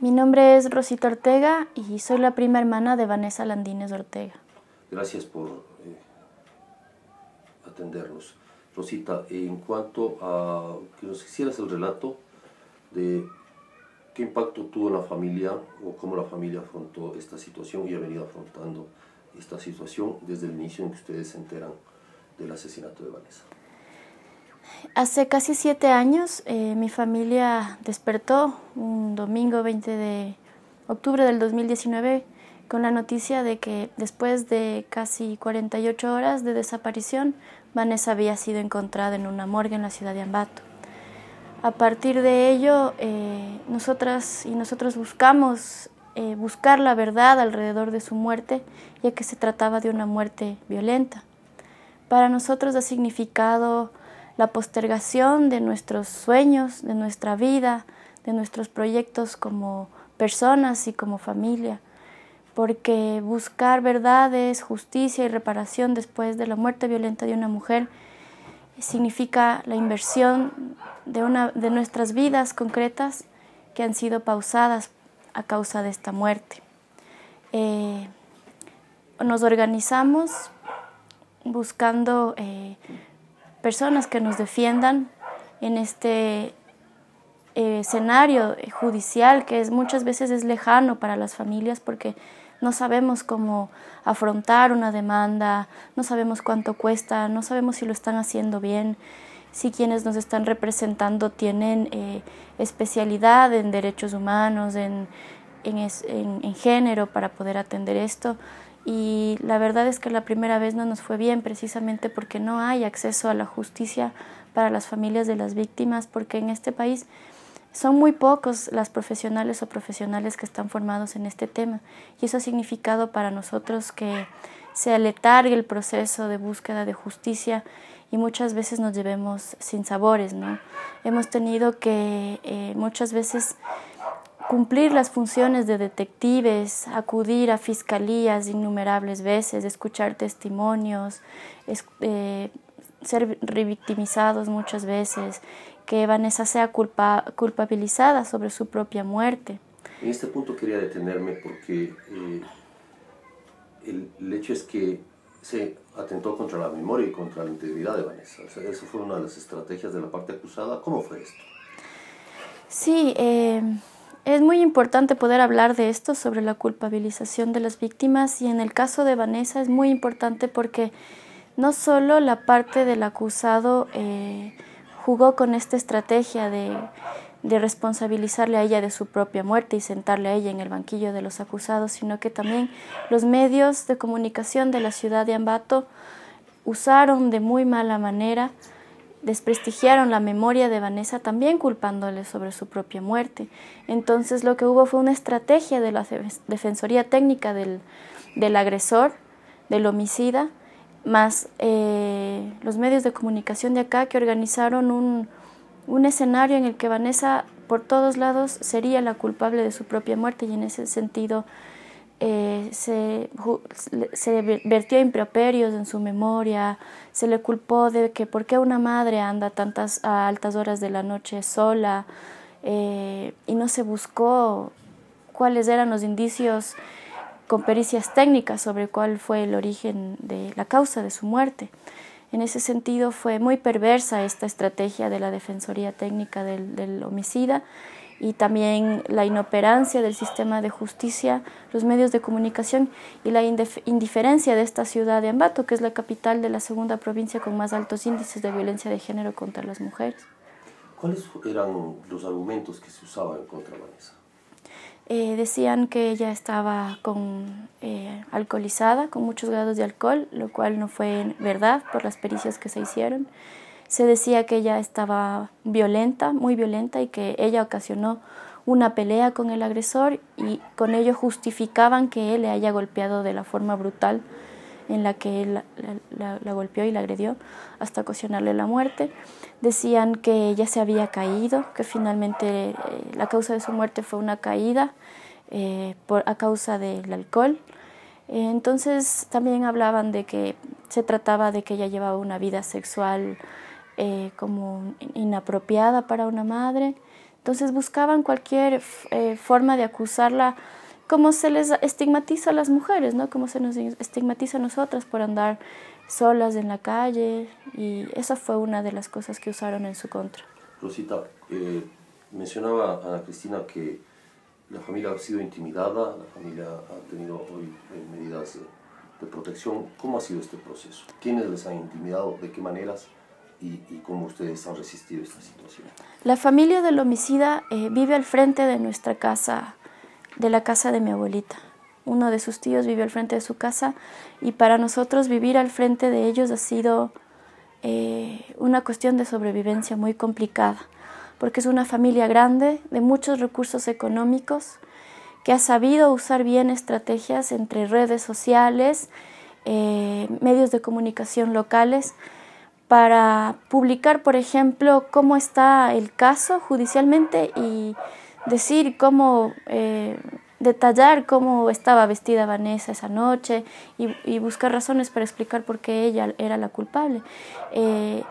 Mi nombre es Rosita Ortega y soy la prima hermana de Vanessa Landines Ortega. Gracias por eh, atendernos. Rosita, en cuanto a que nos hicieras el relato de qué impacto tuvo la familia o cómo la familia afrontó esta situación y ha venido afrontando esta situación desde el inicio en que ustedes se enteran del asesinato de Vanessa. Hace casi siete años eh, mi familia despertó un domingo 20 de octubre del 2019 con la noticia de que después de casi 48 horas de desaparición, Vanessa había sido encontrada en una morgue en la ciudad de Ambato. A partir de ello, eh, nosotras y nosotros buscamos eh, buscar la verdad alrededor de su muerte, ya que se trataba de una muerte violenta. Para nosotros ha significado la postergación de nuestros sueños, de nuestra vida, de nuestros proyectos como personas y como familia, porque buscar verdades, justicia y reparación después de la muerte violenta de una mujer significa la inversión de, una, de nuestras vidas concretas que han sido pausadas a causa de esta muerte. Eh, nos organizamos buscando eh, personas que nos defiendan en este eh, escenario judicial que es, muchas veces es lejano para las familias porque no sabemos cómo afrontar una demanda, no sabemos cuánto cuesta, no sabemos si lo están haciendo bien, si quienes nos están representando tienen eh, especialidad en derechos humanos, en género para poder atender esto y la verdad es que la primera vez no nos fue bien precisamente porque no hay acceso a la justicia para las familias de las víctimas, porque en este país son muy pocos las profesionales o profesionales que están formados en este tema y eso ha significado para nosotros que se aletargue el proceso de búsqueda de justicia y muchas veces nos llevemos sin sabores, ¿no? Hemos tenido que eh, muchas veces cumplir las funciones de detectives, acudir a fiscalías innumerables veces, escuchar testimonios, eh, ser revictimizados muchas veces, que Vanessa sea culpabilizada sobre su propia muerte. En este punto quería detenerme porque eh, el, hecho es que se atentó contra la memoria y contra la integridad de Vanessa. esa fue una de las estrategias de la parte acusada. ¿Cómo fue esto? Sí, eh, es muy importante poder hablar de esto sobre la culpabilización de las víctimas y en el caso de Vanessa es muy importante porque no solo la parte del acusado eh, jugó con esta estrategia de, de responsabilizarle a ella de su propia muerte y sentarle a ella en el banquillo de los acusados, sino que también los medios de comunicación de la ciudad de Ambato usaron de muy mala manera desprestigiaron la memoria de Vanessa también culpándole sobre su propia muerte. Entonces lo que hubo fue una estrategia de la Defensoría Técnica del, del agresor, del homicida, más eh, los medios de comunicación de acá que organizaron un escenario en el que Vanessa por todos lados sería la culpable de su propia muerte y en ese sentido eh, se, se, vertió improperios en su memoria, se le culpó de que por qué una madre anda tantas a altas horas de la noche sola eh, y no se buscó cuáles eran los indicios con pericias técnicas sobre cuál fue el origen de la causa de su muerte. En ese sentido fue muy perversa esta estrategia de la Defensoría Técnica del homicida y también la inoperancia del sistema de justicia, los medios de comunicación y la indiferencia de esta ciudad de Ambato, que es la capital de la segunda provincia con más altos índices de violencia de género contra las mujeres. ¿Cuáles eran los argumentos que se usaban contra Vanessa? Eh, decían que ella estaba con, eh, alcoholizada, con muchos grados de alcohol, lo cual no fue verdad por las pericias que se hicieron. Se decía que ella estaba violenta, muy violenta, y que ella ocasionó una pelea con el agresor y con ello justificaban que él le haya golpeado de la forma brutal en la que él la, golpeó y la agredió hasta ocasionarle la muerte. Decían que ella se había caído, que finalmente eh, la causa de su muerte fue una caída eh, por, a causa del alcohol. entonces también hablaban de que se trataba de que ella llevaba una vida sexual eh, como inapropiada para una madre. Entonces buscaban cualquier eh, forma de acusarla, como se les estigmatiza a las mujeres, ¿no? Como se nos estigmatiza a nosotras por andar solas en la calle. Y esa fue una de las cosas que usaron en su contra. Rosita, eh, mencionaba a Cristina que la familia ha sido intimidada, la familia ha tenido hoy medidas de protección. ¿Cómo ha sido este proceso? ¿Quiénes les han intimidado? ¿De qué maneras? y, cómo ustedes han resistido esta situación. La familia del homicida eh, vive al frente de nuestra casa, de la casa de mi abuelita. Uno de sus tíos vive al frente de su casa y para nosotros vivir al frente de ellos ha sido eh, una cuestión de sobrevivencia muy complicada, porque es una familia grande, de muchos recursos económicos, que ha sabido usar bien estrategias entre redes sociales, eh, medios de comunicación locales, para publicar, por ejemplo, cómo está el caso judicialmente y decir cómo, eh, detallar cómo estaba vestida Vanessa esa noche y, buscar razones para explicar por qué ella era la culpable. Eh,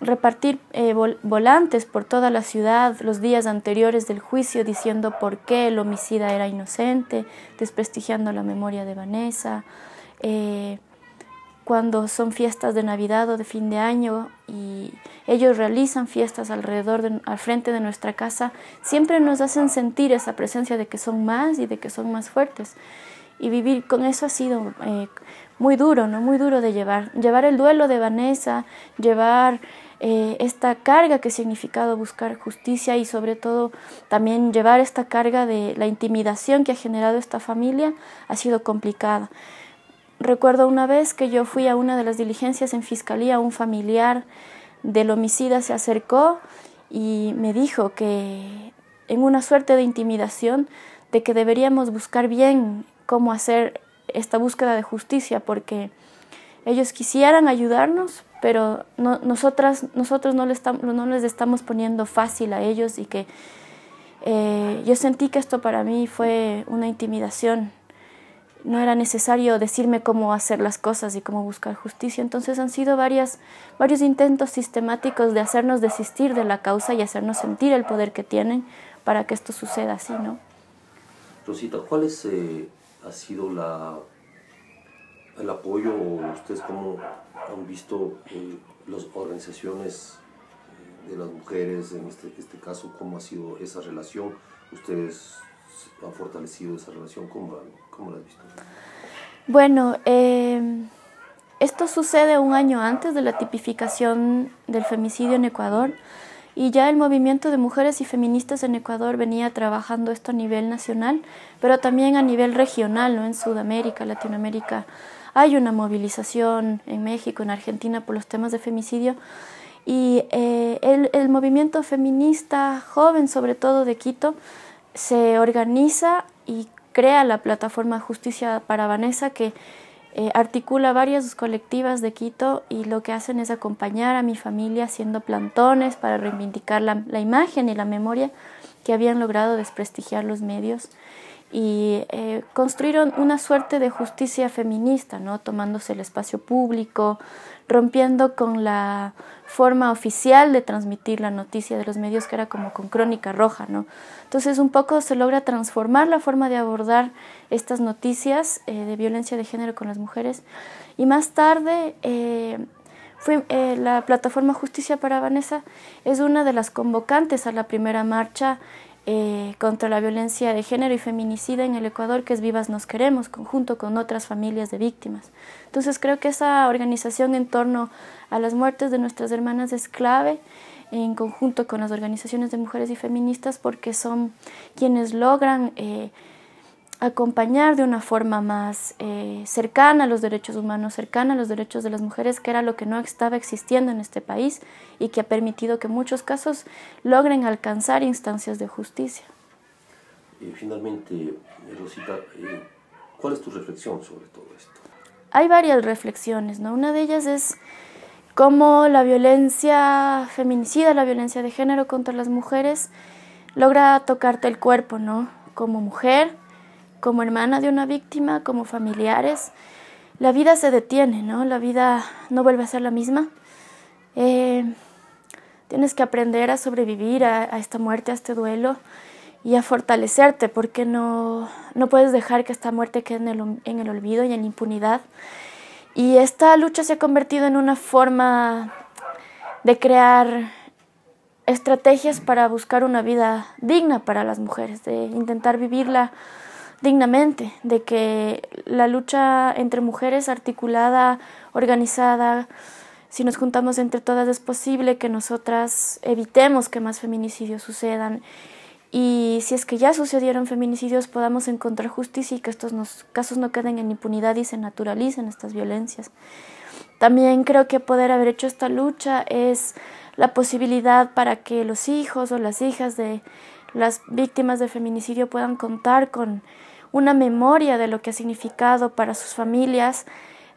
repartir eh, volantes por toda la ciudad los días anteriores del juicio diciendo por qué el homicida era inocente, desprestigiando la memoria de Vanessa cuando son fiestas de Navidad o de fin de año y ellos realizan fiestas alrededor, al frente de nuestra casa, siempre nos hacen sentir esa presencia de que son más y de que son más fuertes. Y vivir con eso ha sido eh, muy duro, ¿no? Muy duro de llevar. Llevar el duelo de Vanessa, llevar eh, esta carga que ha significado buscar justicia y sobre todo también llevar esta carga de la intimidación que ha generado esta familia ha sido complicada. Recuerdo una vez que yo fui a una de las diligencias en fiscalía, un familiar del homicida se acercó y me dijo que en una suerte de intimidación de que deberíamos buscar bien cómo hacer esta búsqueda de justicia porque ellos quisieran ayudarnos, pero nosotros no les, estamos, no les estamos poniendo fácil a ellos y que eh, yo sentí que esto para mí fue una intimidación no era necesario decirme cómo hacer las cosas y cómo buscar justicia. Entonces han sido varias, varios intentos sistemáticos de hacernos desistir de la causa y hacernos sentir el poder que tienen para que esto suceda así, ¿no? Rosita, ¿cuál eh, ha sido la, el apoyo ustedes cómo han visto eh, las organizaciones eh, de las mujeres, en este, este caso, cómo ha sido esa relación? Ustedes ha fortalecido esa relación? ¿Cómo la, cómo visto? Bueno, em, esto sucede un año antes de la tipificación del femicidio en Ecuador y ya el movimiento de mujeres y feministas en Ecuador venía trabajando esto a nivel nacional, pero también a nivel regional, en Sudamérica, Latinoamérica. Hay una movilización en México, en Argentina por los temas de femicidio y eh, el movimiento feminista joven, sobre todo de Quito, se organiza y crea la plataforma Justicia para Vanessa que eh, articula varias colectivas de Quito y lo que hacen es acompañar a mi familia haciendo plantones para reivindicar la imagen y la memoria que habían logrado desprestigiar los medios y eh, construyeron una suerte de justicia feminista, ¿no? tomándose el espacio público, rompiendo con la forma oficial de transmitir la noticia de los medios que era como con crónica roja, ¿no? Entonces un poco se logra transformar la forma de abordar estas noticias eh, de violencia de género con las mujeres y más tarde eh, fue, la plataforma Justicia para Vanessa es una de las convocantes a la primera marcha eh, contra la violencia de género y feminicida en el Ecuador, que es Vivas Nos Queremos, conjunto con otras familias de víctimas. Entonces creo que esa organización en torno a las muertes de nuestras hermanas es clave en conjunto con las organizaciones de mujeres y feministas porque son quienes logran... Eh, acompañar de una forma más eh, cercana a los derechos humanos, cercana a los derechos de las mujeres, que era lo que no estaba existiendo en este país y que ha permitido que muchos casos logren alcanzar instancias de justicia. Y finalmente, Rosita, eh, ¿cuál es tu reflexión sobre todo esto? Hay varias reflexiones, ¿no? Una de ellas es cómo la violencia feminicida, la violencia de género contra las mujeres, logra tocarte el cuerpo, ¿no? Como mujer, como hermana de una víctima, como familiares, la vida se detiene, ¿no? La vida no vuelve a ser la misma. Eh, tienes que aprender a sobrevivir a, esta muerte, a este duelo y a fortalecerte porque no, no puedes dejar que esta muerte quede en el, en el olvido y en la impunidad. Y esta lucha se ha convertido en una forma de crear estrategias para buscar una vida digna para las mujeres, de intentar vivirla dignamente, de que la lucha entre mujeres articulada, organizada, si nos juntamos entre todas es posible que nosotras evitemos que más feminicidios sucedan y si es que ya sucedieron feminicidios podamos encontrar justicia y que estos casos no queden en impunidad y se naturalicen estas violencias. También creo que poder haber hecho esta lucha es la posibilidad para que los hijos o las hijas de las víctimas de feminicidio puedan contar con una memoria de lo que ha significado para sus familias,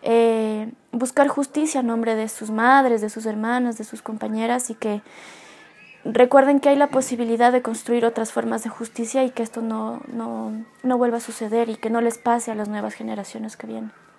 eh, buscar justicia en nombre de sus madres, de sus hermanas, de sus compañeras y que recuerden que hay la posibilidad de construir otras formas de justicia y que esto no, no, no vuelva a suceder y que no les pase a las nuevas generaciones que vienen.